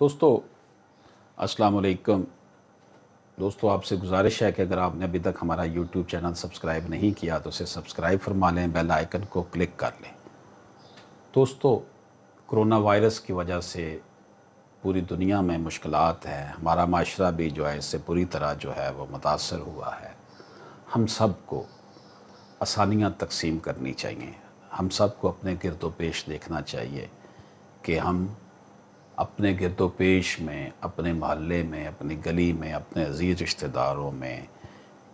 दोस्तों अस्सलाम वालेकुम दोस्तों आपसे गुजारिश है कि अगर आपने अभी तक हमारा यूट्यूब चैनल सब्सक्राइब नहीं किया तो उसे सब्सक्राइब फरमा लें बेल आइकन को क्लिक कर लें दोस्तों कोरोना वायरस की वजह से पूरी दुनिया में मुश्किल है हमारा माशरा भी जो है इससे पूरी तरह जो है वो मुतासर हुआ है हम सब को आसानियाँ तकसीम करनी चाहिए हम सब को अपने गिरदो पेश देखना चाहिए कि हम अपने गिरदोपेश में अपने मोहल्ले में अपनी गली में अपने अजीज़ रिश्तेदारों में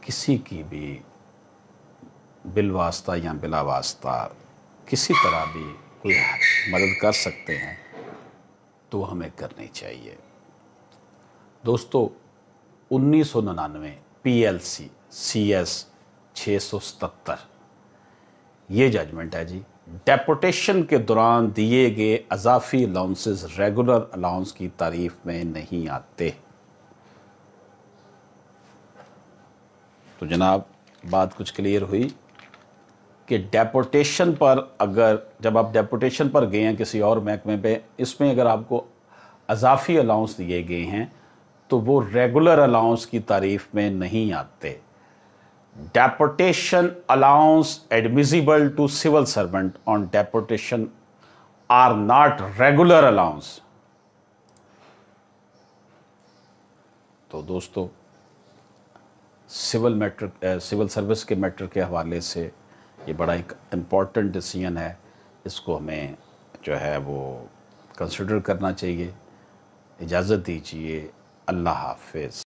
किसी की भी बिलवास्ता या बिला वास्ता किसी तरह भी कोई मदद कर सकते हैं तो हमें करनी चाहिए दोस्तों उन्नीस सौ निन्यानवे P L C C S छः सौ सतर ये जजमेंट है जी डेपोटेशन के दौरान दिए गए अजाफी अलाउंसेस रेगुलर अलाउंस की तारीफ में नहीं आते तो जनाब बात कुछ क्लियर हुई कि डेपोटेशन पर अगर जब आप डेपोटेशन पर गए हैं किसी और महकमे पे इसमें अगर आपको अजाफी अलाउंस दिए गए हैं तो वो रेगुलर अलाउंस की तारीफ में नहीं आते deportation allowance admissible to civil servant on deportation are not regular allowance तो दोस्तों सिविल मैटर सिविल सर्विस के मैटर के हवाले से ये बड़ा एक इम्पॉर्टेंट डिसीजन है इसको हमें जो है वो कंसिडर करना चाहिए इजाज़त दीजिए अल्लाह हाफिज़